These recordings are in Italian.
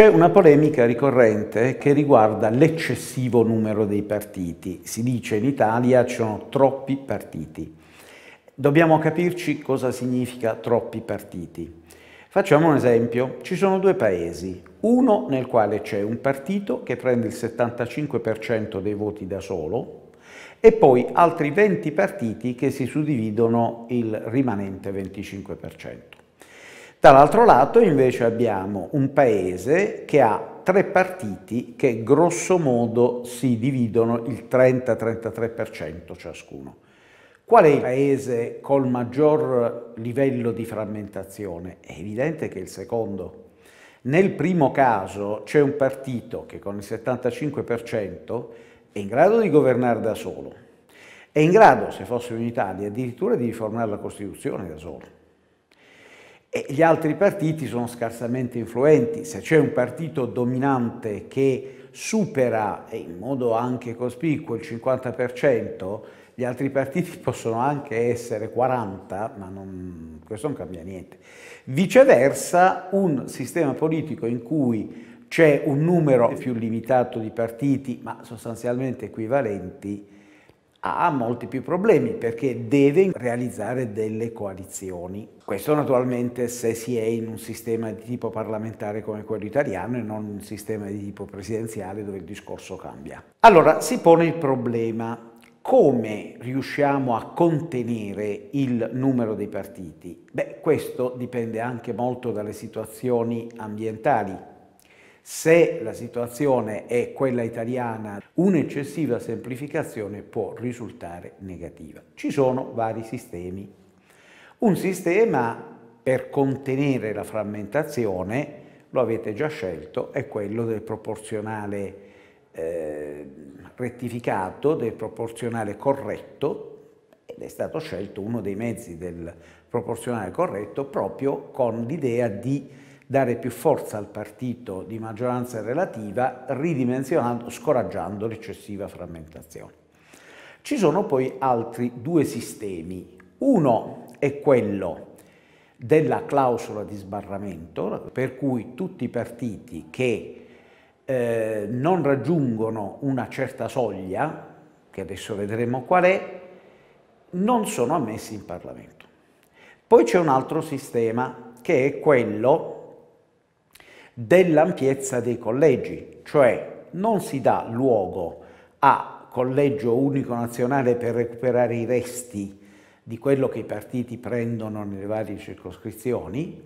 C'è una polemica ricorrente che riguarda l'eccessivo numero dei partiti. Si dice in Italia ci sono troppi partiti. Dobbiamo capirci cosa significa troppi partiti. Facciamo un esempio. Ci sono due paesi, uno nel quale c'è un partito che prende il 75% dei voti da solo e poi altri 20 partiti che si suddividono il rimanente 25%. Dall'altro lato invece abbiamo un paese che ha tre partiti che grosso modo si dividono il 30-33% ciascuno. Qual è il paese col maggior livello di frammentazione? È evidente che è il secondo. Nel primo caso c'è un partito che con il 75% è in grado di governare da solo. È in grado, se fosse in Italia, addirittura di riformare la Costituzione da solo e gli altri partiti sono scarsamente influenti. Se c'è un partito dominante che supera in modo anche cospicuo il 50%, gli altri partiti possono anche essere 40, ma non, questo non cambia niente. Viceversa, un sistema politico in cui c'è un numero più limitato di partiti, ma sostanzialmente equivalenti, ha molti più problemi perché deve realizzare delle coalizioni. Questo naturalmente se si è in un sistema di tipo parlamentare come quello italiano e non in un sistema di tipo presidenziale dove il discorso cambia. Allora si pone il problema come riusciamo a contenere il numero dei partiti? Beh, questo dipende anche molto dalle situazioni ambientali se la situazione è quella italiana, un'eccessiva semplificazione può risultare negativa. Ci sono vari sistemi. Un sistema per contenere la frammentazione, lo avete già scelto, è quello del proporzionale eh, rettificato, del proporzionale corretto, ed è stato scelto uno dei mezzi del proporzionale corretto proprio con l'idea di dare più forza al partito di maggioranza relativa, ridimensionando, scoraggiando l'eccessiva frammentazione. Ci sono poi altri due sistemi. Uno è quello della clausola di sbarramento, per cui tutti i partiti che eh, non raggiungono una certa soglia, che adesso vedremo qual è, non sono ammessi in Parlamento. Poi c'è un altro sistema che è quello dell'ampiezza dei collegi, cioè non si dà luogo a collegio unico nazionale per recuperare i resti di quello che i partiti prendono nelle varie circoscrizioni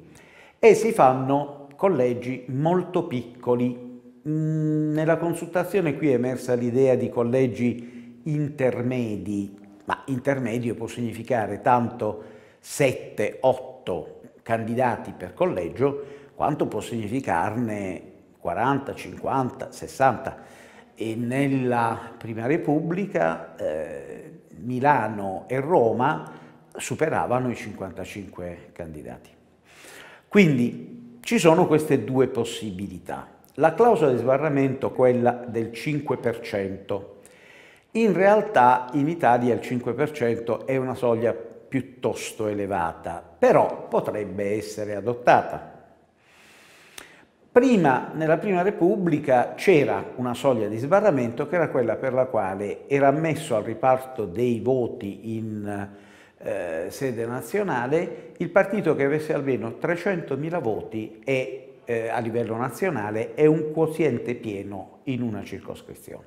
e si fanno collegi molto piccoli. Mm, nella consultazione qui è emersa l'idea di collegi intermedi, ma intermedio può significare tanto 7-8 candidati per collegio, quanto può significarne 40, 50, 60. E nella Prima Repubblica eh, Milano e Roma superavano i 55 candidati. Quindi ci sono queste due possibilità. La clausola di sbarramento, quella del 5%. In realtà in Italia il 5% è una soglia piuttosto elevata, però potrebbe essere adottata. Prima, nella Prima Repubblica c'era una soglia di sbarramento che era quella per la quale era ammesso al riparto dei voti in eh, sede nazionale il partito che avesse almeno 300.000 voti e, eh, a livello nazionale e un quoziente pieno in una circoscrizione.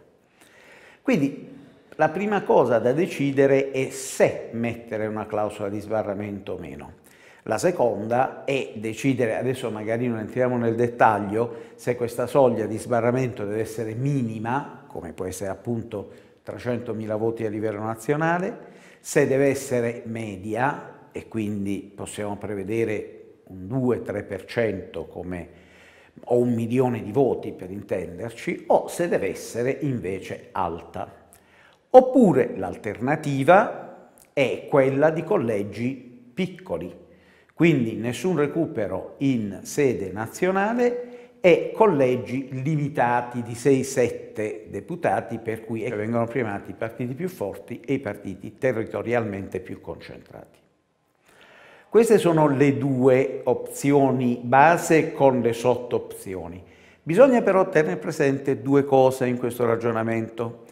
Quindi la prima cosa da decidere è se mettere una clausola di sbarramento o meno. La seconda è decidere, adesso magari non entriamo nel dettaglio, se questa soglia di sbarramento deve essere minima, come può essere appunto 300.000 voti a livello nazionale, se deve essere media e quindi possiamo prevedere un 2-3% come o un milione di voti per intenderci, o se deve essere invece alta. Oppure l'alternativa è quella di collegi piccoli, quindi nessun recupero in sede nazionale e collegi limitati di 6-7 deputati per cui vengono primati i partiti più forti e i partiti territorialmente più concentrati. Queste sono le due opzioni base con le sottopzioni. Bisogna però tenere presente due cose in questo ragionamento.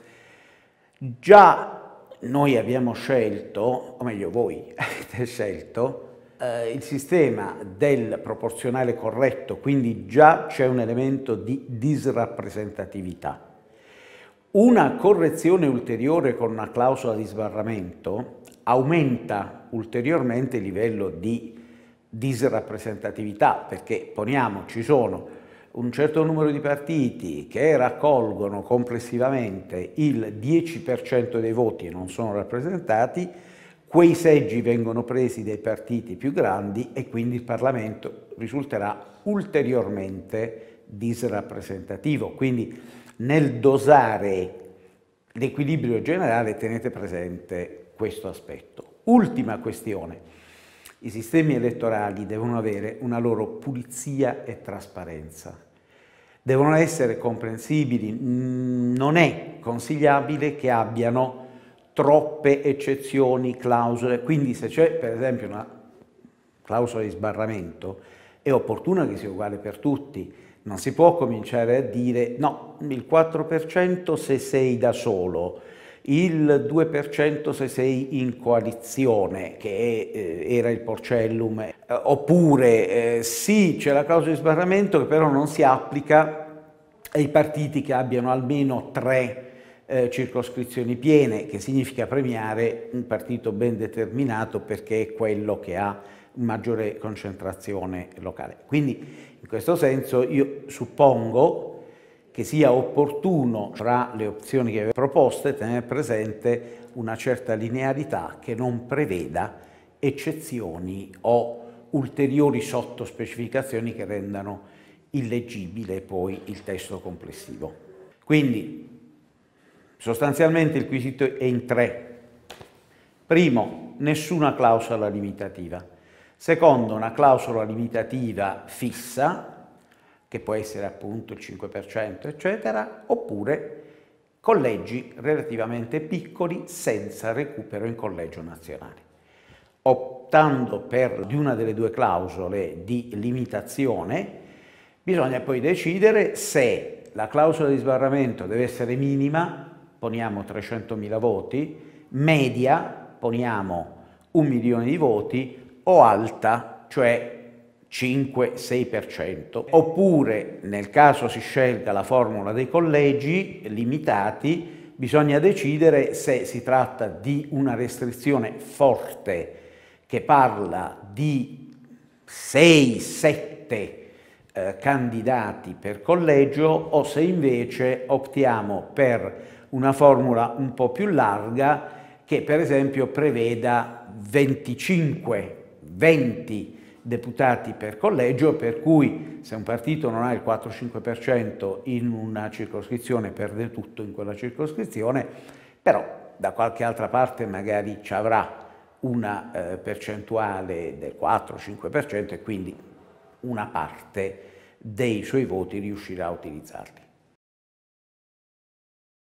Già noi abbiamo scelto, o meglio voi avete scelto, eh, il sistema del proporzionale corretto, quindi già c'è un elemento di disrappresentatività. Una correzione ulteriore con una clausola di sbarramento aumenta ulteriormente il livello di disrappresentatività, perché poniamo ci sono un certo numero di partiti che raccolgono complessivamente il 10% dei voti e non sono rappresentati, Quei seggi vengono presi dai partiti più grandi e quindi il Parlamento risulterà ulteriormente disrappresentativo. Quindi nel dosare l'equilibrio generale tenete presente questo aspetto. Ultima questione. I sistemi elettorali devono avere una loro pulizia e trasparenza. Devono essere comprensibili. Non è consigliabile che abbiano troppe eccezioni, clausole, quindi se c'è per esempio una clausola di sbarramento è opportuno che sia uguale per tutti, non si può cominciare a dire no, il 4% se sei da solo, il 2% se sei in coalizione, che eh, era il porcellum, eh, oppure eh, sì, c'è la clausola di sbarramento che però non si applica ai partiti che abbiano almeno tre eh, circoscrizioni piene, che significa premiare un partito ben determinato perché è quello che ha maggiore concentrazione locale. Quindi in questo senso io suppongo che sia opportuno tra le opzioni che proposte tenere presente una certa linearità che non preveda eccezioni o ulteriori sottospecificazioni che rendano illegibile poi il testo complessivo. Quindi Sostanzialmente il quesito è in tre. Primo, nessuna clausola limitativa. Secondo, una clausola limitativa fissa, che può essere appunto il 5%, eccetera, oppure collegi relativamente piccoli senza recupero in collegio nazionale. Optando per di una delle due clausole di limitazione, bisogna poi decidere se la clausola di sbarramento deve essere minima poniamo 300.000 voti, media poniamo un milione di voti o alta, cioè 5-6%, oppure nel caso si scelga la formula dei collegi limitati, bisogna decidere se si tratta di una restrizione forte che parla di 6-7 eh, candidati per collegio o se invece optiamo per una formula un po' più larga che per esempio preveda 25, 20 deputati per collegio, per cui se un partito non ha il 4-5% in una circoscrizione perde tutto in quella circoscrizione, però da qualche altra parte magari ci avrà una eh, percentuale del 4-5% e quindi una parte dei suoi voti riuscirà a utilizzarli.